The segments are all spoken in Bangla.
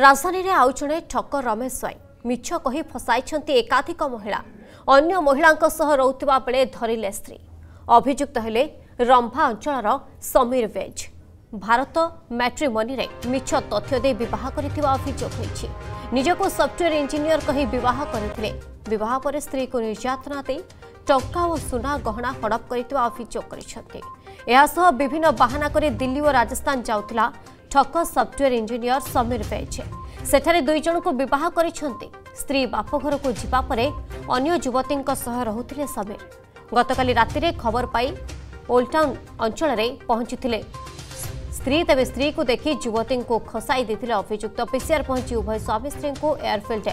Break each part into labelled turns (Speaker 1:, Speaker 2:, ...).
Speaker 1: ରାଜଧାନୀରେ ଆଉ ଜଣେ ଠକ ରମେଶ ସ୍ୱାଇଁ ମିଛ କହି ଫସାଇଛନ୍ତି ଏକାଧିକ ମହିଳା ଅନ୍ୟ ମହିଳାଙ୍କ ସହ ରହୁଥିବା ବେଳେ ଧରିଲେ ସ୍ତ୍ରୀ ଅଭିଯୁକ୍ତ ହେଲେ ରମ୍ଭା ଅଞ୍ଚଳର ସମୀର ବେଜ୍ ଭାରତ ମ୍ୟାଟ୍ରିମନିରେ ମିଛ ତଥ୍ୟ ଦେଇ ବିବାହ କରିଥିବା ଅଭିଯୋଗ ହୋଇଛି ନିଜକୁ ସଫ୍ଟୱେର୍ ଇଞ୍ଜିନିୟର କହି ବିବାହ କରିଥିଲେ ବିବାହ ପରେ ସ୍ତ୍ରୀକୁ ନିର୍ଯାତନା ଦେଇ ଟଙ୍କା ଓ ସୁନା ଗହଣା ହଡ଼ପ କରିଥିବା ଅଭିଯୋଗ କରିଛନ୍ତି ଏହାସହ ବିଭିନ୍ନ ବାହାନା କରି ଦିଲ୍ଲୀ ଓ ରାଜସ୍ଥାନ ଯାଉଥିଲା ଠକ ସଫ୍ଟୱେର୍ ଇଞ୍ଜିନିୟର ସମୀର ପେଜେ ସେଠାରେ ଦୁଇ ଜଣଙ୍କୁ ବିବାହ କରିଛନ୍ତି ସ୍ତ୍ରୀ ବାପଘରକୁ ଯିବା ପରେ ଅନ୍ୟ ଯୁବତୀଙ୍କ ସହ ରହୁଥିଲେ ସମୀର ଗତକାଲି ରାତିରେ ଖବର ପାଇ ଓଲ୍ଡଟାଉନ୍ ଅଞ୍ଚଳରେ ପହଞ୍ଚିଥିଲେ ସ୍ତ୍ରୀ ତେବେ ସ୍ତ୍ରୀକୁ ଦେଖି ଯୁବତୀଙ୍କୁ ଖସାଇ ଦେଇଥିଲେ ଅଭିଯୁକ୍ତ ପିସିଆର୍ ପହଞ୍ଚି ଉଭୟ ସ୍ୱାମୀ ସ୍ତ୍ରୀଙ୍କୁ ଏୟାରଫିଲ୍ଡ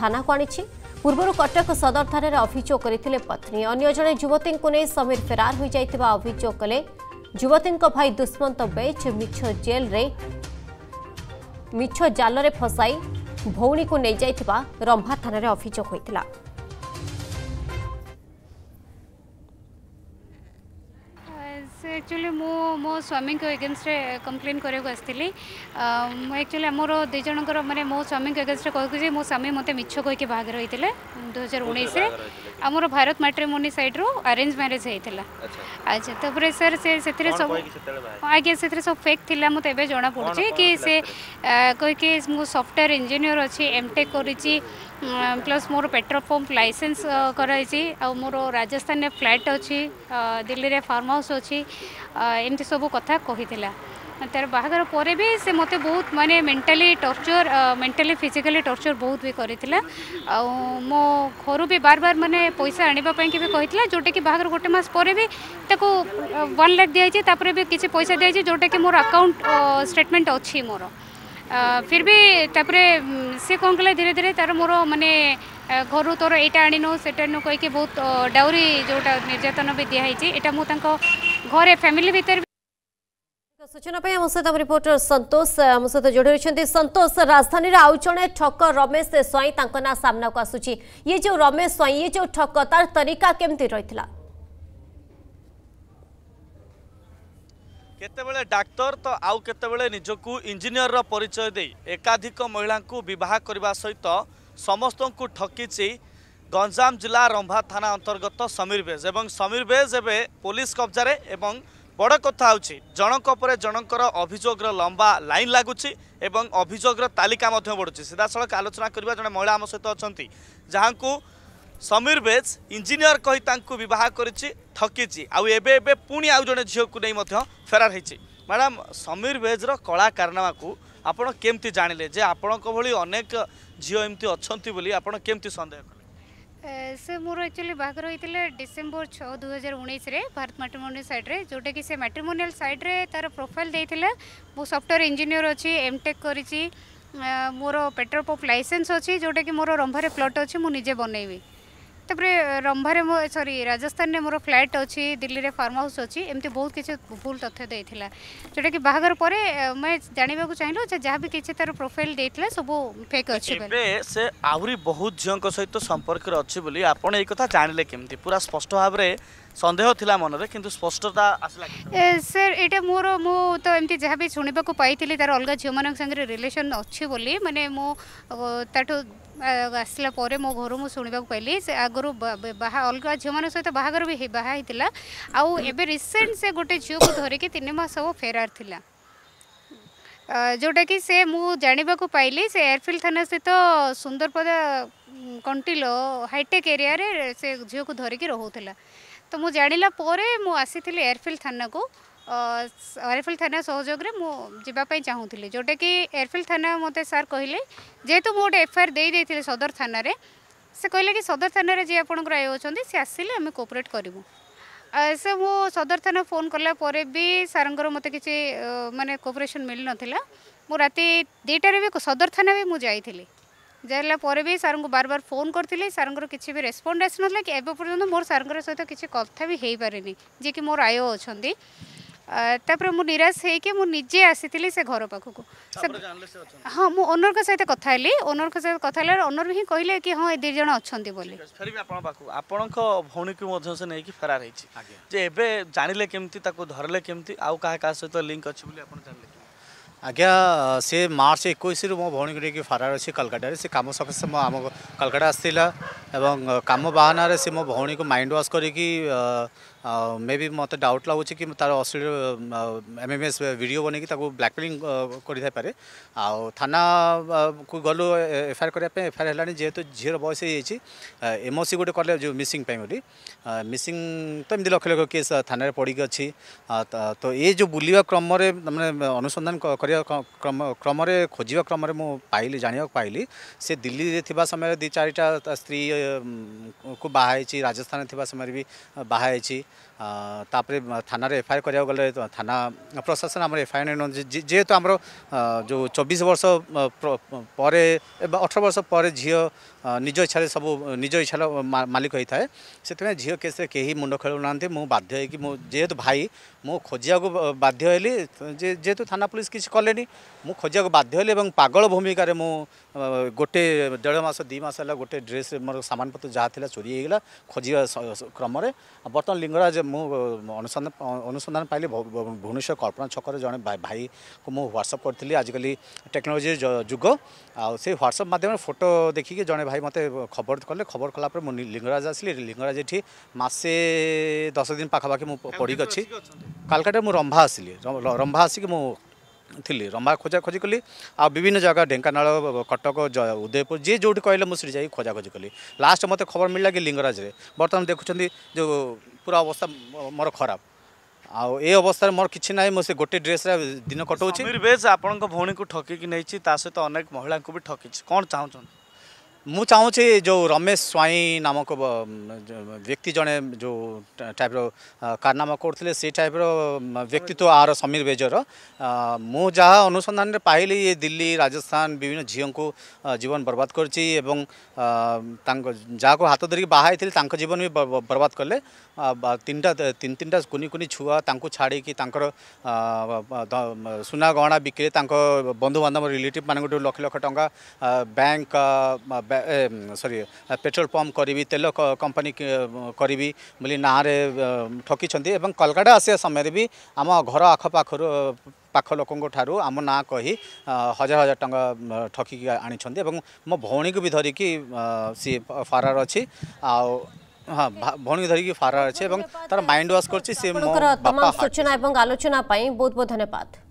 Speaker 1: ଥାନାକୁ ଆଣିଛି ପୂର୍ବରୁ କଟକ ସଦର ଥାନାରେ ଅଭିଯୋଗ କରିଥିଲେ ପତ୍ନୀ ଅନ୍ୟ ଜଣେ ଯୁବତୀଙ୍କୁ ନେଇ ସମୀର ଫେରାର ହୋଇଯାଇଥିବା ଅଭିଯୋଗ କଲେ ଯୁବତୀଙ୍କ ଭାଇ ଦୁଷ୍ମନ୍ତ ବୈଚ ମିଛ ଜେଲ୍ରେ ମିଛ ଜାଲରେ ଫସାଇ ଭଉଣୀକୁ ନେଇଯାଇଥିବା ରମ୍ଭା ଥାନାରେ ଅଭିଯୋଗ ହୋଇଥିଲା
Speaker 2: एक्चुअली मु मो स्वामी को एगेंस्ट रे कंप्लेन करय को आस्थिली मु एक्चुअली हमरो दुई जणन कर माने मो स्वामी को एगेंस्ट रे कहू जे मो स्वामी मते मिच्छ कोइ के भाग रहितले 2019 रे हमरो भारत मैट्रिमोनी साइड रो अरेंज मैरिज हेइतला अच्छा तबरे सर से सेतरे सब आगे सेतरे सब फेक थिला मते एबे जना पडुची कि से कोइ के मु सॉफ्टवेयर इंजीनियर अछि एमटेक करिची प्लस मोर पेट्रोल पंप लाइसेंस कराइची आ मोर राजस्थान रे फ्लैट अछि दिल्ली रे फार्म हाउस अछि ଏମିତି ସବୁ କଥା କହିଥିଲା ତାର ବାହାଘର ପରେ ବି ସେ ମୋତେ ବହୁତ ମାନେ mentally torture mentally physically torture ବହୁତ ବି କରିଥିଲା ଆଉ ମୋ ଘରୁ ବି ବାର ବାର ମାନେ ପଇସା ଆଣିବା ପାଇଁକି ବି କହିଥିଲା ଯେଉଁଟାକି ବାହାଘର ଗୋଟେ ମାସ ପରେ ବି ତାକୁ ୱାନ୍ ଲାଖ୍ ଦିଆଯାଇଛି ତାପରେ ବି କିଛି ପଇସା ଦିଆଯାଇଛି ଯେଉଁଟାକି ମୋର ଆକାଉଣ୍ଟ ଷ୍ଟେଟମେଣ୍ଟ ଅଛି ମୋର ଫିର୍ ବି ତାପରେ ସେ କ'ଣ କଲା ଧୀରେ ଧୀରେ ତାର ମୋର ମାନେ ଘରୁ ତୋର ଏଇଟା ଆଣିନୁ ସେଇଟା ଆଣିନୁ କହିକି ବହୁତ ଡାଉରି ଯେଉଁଟା ନିର୍ଯାତନା ବି ଦିଆହେଇଛି ଏଇଟା ମୁଁ ତାଙ୍କ ଘରେ ଫ୍ୟାମିଲି ଭିତରେ ସୂଚନା ପାଇଁ ଆମ ସହିତ ଆମ ରିପୋର୍ଟର ସନ୍ତୋଷ
Speaker 1: ଆମ ସହିତ ଯୋଡ଼ି ହୋଇଛନ୍ତି ସନ୍ତୋଷ ରାଜଧାନୀରେ ଆଉ ଜଣେ ଠକ ରମେଶ ସ୍ୱାଇଁ ତାଙ୍କ ନାଁ ସାମ୍ନାକୁ ଆସୁଛି ଇଏ ଯେଉଁ ରମେଶ ସ୍ୱାଇଁ ଇଏ ଯେଉଁ ଠକ ତାର ତରିକା କେମିତି ରହିଥିଲା
Speaker 3: କେତେବେଳେ ଡାକ୍ତର ତ ଆଉ କେତେବେଳେ ନିଜକୁ ଇଞ୍ଜିନିୟରର ପରିଚୟ ଦେଇ ଏକାଧିକ ମହିଳାଙ୍କୁ ବିବାହ କରିବା ସହିତ ସମସ୍ତଙ୍କୁ ଠକିଛି ଗଞ୍ଜାମ ଜିଲ୍ଲା ରମ୍ଭା ଥାନା ଅନ୍ତର୍ଗତ ସମୀର ବେଜ ଏବଂ ସମୀର ବେଜ ଏବେ ପୋଲିସ କବ୍ଜାରେ ଏବଂ ବଡ଼ କଥା ହେଉଛି ଜଣଙ୍କ ପରେ ଜଣଙ୍କର ଅଭିଯୋଗର ଲମ୍ବା ଲାଇନ ଲାଗୁଛି ଏବଂ ଅଭିଯୋଗର ତାଲିକା ମଧ୍ୟ ବଢ଼ୁଛି ସିଧାସଳଖ ଆଲୋଚନା କରିବା ଜଣେ ମହିଳା ଆମ ସହିତ ଅଛନ୍ତି ଯାହାଙ୍କୁ ସମୀର ବେଜ ଇଞ୍ଜିନିୟର କହି ତାଙ୍କୁ ବିବାହ କରିଛି ଥକିଛି ଆଉ ଏବେ ଏବେ ପୁଣି ଆଉ ଜଣେ ଝିଅକୁ ନେଇ ମଧ୍ୟ ଫେରାର ହୋଇଛି ମ୍ୟାଡ଼ାମ ସମୀର ବେଜର କଳା କାରନାମାକୁ ଆପଣ କେମିତି ଜାଣିଲେ ଯେ ଆପଣଙ୍କ ଭଳି ଅନେକ ଝିଅ ଏମିତି ଅଛନ୍ତି ବୋଲି ଆପଣ କେମିତି ସନ୍ଦେହ କଲେ
Speaker 2: ସେ ମୋର ଆକ୍ଚୁଆଲି ବାହାଘର ହେଇଥିଲା ଡିସେମ୍ବର ଛଅ ଦୁଇହଜାର ଉଣେଇଶରେ ଭାରତ ମାଟ୍ରିମୋନିଆଲ ସାଇଡ଼୍ରେ ଯେଉଁଟାକି ସେ ମାଟ୍ରିମୋନିଆଲ ସାଇଟ୍ରେ ତା'ର ପ୍ରୋଫାଇଲ୍ ଦେଇଥିଲା ମୁଁ ସଫ୍ଟୱେର୍ ଇଞ୍ଜିନିୟର ଅଛି ଏମ୍ଟେକ୍ କରିଛି ମୋର ପେଟ୍ରୋଲ୍ ପମ୍ପ ଲାଇସେନ୍ସ ଅଛି ଯେଉଁଟାକି ମୋର ରମ୍ଭାରେ ପ୍ଲଟ୍ ଅଛି ମୁଁ ନିଜେ ବନେଇବି তাপরে রম্ভারে মো সরি রাজস্থানে মোর ফ্ল্যাট অছি দিল্লিরে ফার্ম হাউস অছি এমতি বহুত কিছু ভুল তথ্য দিয়েছিল যেটা কি বাহাঘর পরে মে জানিবাকু চাইলু যে যাহা বি কিছু তার প্রোফাইল দিয়েছিল সবু ফেক অছি বলে
Speaker 3: সে আহুরি বহুত ঝিওঙ্ক সহিত সম্পর্করে অছি বলি আপন এই কথা জানিলে কেমতি পুরা স্পষ্ট ভাবে সন্দেহ লা মনরে কিন্তু স্পষ্টতা আসলা
Speaker 2: স্যার এটা মোর মু তো এমতি যাহা বি শুনিবাকু পাইতিলি তার অলগা ঝিও মানক সঙ্গে রিলেশন অছি বলি মানে মু তাঠু আসলা পরে মো ঘর মু শুনিবাকু পাইলি সে আগরু বাহা অলগা ঝিও মানক সহিত বাহাগর বি বাহা হইতিলা আউ এবে রিসেন্ট সে গোটে ঝিওকু ধরিকি তিনি মাস হব ফেরার থিলা ଯେଉଁଟାକି ସେ ମୁଁ ଜାଣିବାକୁ ପାଇଲି ସେ ଏୟାରଫିଲ୍ଡ ଥାନା ସ୍ଥିତ ସୁନ୍ଦରପଦା କଣ୍ଟିଲୋ ହାଇଟେକ୍ ଏରିଆରେ ସେ ଝିଅକୁ ଧରିକି ରହୁଥିଲା तो मुझे जान जाणला आसी एयरफिल थाना को एयरफिल थाना सहयोग में मुझेपी चाहूँगी जोटा कि एयरफिल थाना मत सार कहे जेहेतु तो मुझे एफआईआर दे दी सदर थाना रे, से कहले कि सदर थाना जी आप अच्छा सी आसिले आम कोपरेट कर से सदर थाना फोन कलापर भी सारंगर मत कि मानने कोपरेसन मिल ना मुझे राति भी सदर थाना भी मुझे जा ଜାଣିଲା ପରେ ବି ସାର୍ଙ୍କୁ ବାରବାର ଫୋନ୍ କରିଥିଲି ସାର୍ଙ୍କର କିଛି ବି ରେସ୍ପଣ୍ଡ ଆସିନଥିଲା କି ଏବେ ପର୍ଯ୍ୟନ୍ତ ମୋର ସାର୍ଙ୍କର ସହିତ କିଛି କଥା ବି ହେଇପାରିନି ଯିଏକି ମୋର ଆୟ ଅଛନ୍ତି ତାପରେ ମୁଁ ନିରାଶ ହେଇକି ମୁଁ ନିଜେ ଆସିଥିଲି ସେ ଘର ପାଖକୁ ହଁ ମୁଁ ଓନରଙ୍କ ସହିତ କଥା ହେଲି ଓନରଙ୍କ ସହିତ କଥା ହେଲା ଓନର ହିଁ କହିଲେ କି ହଁ ଏ ଦୁଇ ଜଣ ଅଛନ୍ତି ବୋଲି
Speaker 3: ଆପଣଙ୍କ ଭଉଣୀକୁ ମଧ୍ୟ ସେ ନେଇକି ଫେରାର ହେଇଛି ଯେ ଏବେ ଜାଣିଲେ କେମିତି ତାକୁ ଧରିଲେ କେମିତି ଆଉ କାହା କାହା ସହିତ ଲିଙ୍କ ଅଛି ବୋଲି ଆପଣ ଜାଣିଲେ
Speaker 4: आज्ञा से मार्च एक मो भी फरार अच्छे कलकाटे से कम सकते आम कलकाटा आसाला এবং কাম ବାହାନାରେ ସେ ମୋ ଭଉଣୀକୁ ମାଇଣ୍ଡ ୱାଶ୍ କରିକି ମେ ବି ମୋତେ ଡାଉଟ୍ ଲାଗୁଛି କି ତା'ର ଅଶ୍ଳୀଳ ଏମ୍ ଏମ୍ ଏସ୍ ଭିଡ଼ିଓ ବନେଇକି ତାକୁ ବ୍ଲାକମେଲିଂ କରିଥାଇପାରେ ଆଉ ଥାନାକୁ ଗଲୁ ଏଫ୍ ଆଇ ଆର୍ କରିବା ପାଇଁ ଏଫ୍ ଆଇ ଆର୍ ହେଲାଣି ଯେହେତୁ ଝିଅର ବୟସ ହେଇଯାଇଛି ଏମ୍ଓସି ଗୋଟେ କଲେ ଯେଉଁ ମିସିଂ ପାଇଁ ବୋଲି ମିସିଂ ତ ଏମିତି ଲକ୍ଷ ଲକ୍ଷ କେସ୍ ଥାନାରେ ପଡ଼ିକି ଅଛି ତ ଏ ଯେଉଁ ବୁଲିବା କ୍ରମରେ ମାନେ ଅନୁସନ୍ଧାନ କରିବା କ୍ରମରେ ଖୋଜିବା କ୍ରମରେ ମୁଁ ପାଇଲି ଜାଣିବାକୁ ପାଇଲି ସେ ଦିଲ୍ଲୀରେ ଥିବା ସମୟରେ ଦୁଇ ଚାରିଟା ସ୍ତ୍ରୀ को बाहायची राजस्थान समय भी बाहर তাপরে থানার এফআইআর করা গেলে থানা প্রশাসন আমার এফআইআর যেহেতু আমার যে চবিশ বর্ষ পরে বা অঠর বর্ষ পরে ঝিও নিজ ইচ্ছার সব নিজ ইচ্ছার মালিক হয়ে থাকে সেপাই ঝিও কেসে কে মুন্ড খেলু না মু বাধ্য হয়ে যেহেতু ভাই মু খোঁজা বাধ্য হলি যেহেতু থানা পুলিশ কিছু কলে মু খোঁজা বাধ্য হলি এবং পাগল ভূমিকার মু গোটে দেড় মাস দুই মাস হল গোটে ড্রেস মোর সামানপত্র যা লা চোরি হয়ে গেল খোঁজা ক্রমে বর্তমান লিঙ্গরাজ ମୁଁ ଅନୁସନ୍ଧାନ ଅନୁସନ୍ଧାନ ପାଇଲି ଭୁବନେଶ୍ୱର କଳ୍ପନା ଛକରେ ଜଣେ ଭାଇକୁ ମୁଁ ହ୍ୱାଟ୍ସଅପ୍ କରିଥିଲି ଆଜିକାଲି ଟେକ୍ନୋଲୋଜି ଯୁଗ ଆଉ ସେ ହ୍ୱାଟ୍ସଅପ୍ ମାଧ୍ୟମରେ ଫଟୋ ଦେଖିକି ଜଣେ ଭାଇ ମୋତେ ଖବର କଲେ ଖବର କଲା ପରେ ମୁଁ ଲିଙ୍ଗରାଜ ଆସିଲି ଲିଙ୍ଗରାଜ ଏଠି ମାସେ ଦଶ ଦିନ ପାଖାପାଖି ମୁଁ ପଡ଼ିକି ଅଛି କାଲକାଟାରେ ମୁଁ ରମ୍ଭା ଆସିଲି ରମ୍ଭା ଆସିକି ମୁଁ ଥିଲି ରମ୍ଭା ଖୋଜି କଲି ଆଉ ବିଭିନ୍ନ ଜାଗା ଢେଙ୍କାନାଳ କଟକ ଉଦୟପୁର ଯିଏ ଯେଉଁଠି କହିଲେ ମୁଁ ସେଠି ଯାଇ ଖୋଜାଖୋଜି କଲି ଲାଷ୍ଟ ମୋତେ ଖବର ମିଳିଲା କି ଲିଙ୍ଗରାଜରେ ବର୍ତ୍ତମାନ ଦେଖୁଛନ୍ତି ଯେଉଁ ପୁରା ଅବସ୍ଥା ମୋର ଖରାପ ଆଉ ଏ ଅବସ୍ଥାରେ ମୋର କିଛି ନାହିଁ ମୁଁ ସେ ଗୋଟେ ଡ୍ରେସ୍ରେ ଦିନ କଟାଉଛି ବେଶ ଆପଣଙ୍କ ଭଉଣୀକୁ ଠକିକି ନେଇଛି ତା ସହିତ ଅନେକ ମହିଳାଙ୍କୁ ବି ଠକିଛି କ'ଣ ଚାହୁଁଛନ୍ତି ମୁଁ ଚାହୁଁଛି ଯେଉଁ ରମେଶ ସ୍ୱାଇଁ ନାମକ ବ୍ୟକ୍ତି ଜଣେ ଯେଉଁ ଟାଇପ୍ର କାରନାମା କରୁଥିଲେ ସେଇ ଟାଇପ୍ର ବ୍ୟକ୍ତିତ୍ୱ ଆର ସମୀର ବେଜର ମୁଁ ଯାହା ଅନୁସନ୍ଧାନରେ ପାଇଲି ଏ ଦିଲ୍ଲୀ ରାଜସ୍ଥାନ ବିଭିନ୍ନ ଝିଅଙ୍କୁ ଜୀବନ ବର୍ବାଦ କରିଛି ଏବଂ ତାଙ୍କ ଯାହାକୁ ହାତ ଧରିକି ବାହା ହେଇଥିଲେ ତାଙ୍କ ଜୀବନ ବି ବର୍ବାଦ କଲେ ତିନିଟା ତିନି ତିନିଟା କୁନି କୁନି ଛୁଆ ତାଙ୍କୁ ଛାଡ଼ିକି ତାଙ୍କର ସୁନା ଗହଣା ବିକ୍ରି ତାଙ୍କ ବନ୍ଧୁବାନ୍ଧବ ରିଲେଟିଭ୍ମାନଙ୍କଠୁ ଲକ୍ଷ ଲକ୍ଷ ଟଙ୍କା ବ୍ୟାଙ୍କ সরি পেট্রোল পম্প করবি তেল কম্পানি করবি বলে না ঠকিছেন এবং কলকাতা আসিয়া সময় বি আমার ঘর আখপাখ পাখ লোকঠার আম না কহি হাজার হাজার টাকা ঠকি আনিছেন এবং মো ভৌণী ধরি ধরিকি সি ফারার অ আও হ্যাঁ ভৌণী ধরিকি ফারার আছে এবং তার মাইন্ড ওয়াশ করছি সে মো বাপা
Speaker 1: সূচনা এবং আলোচনা পাই বহুত বহুত ধন্যবাদ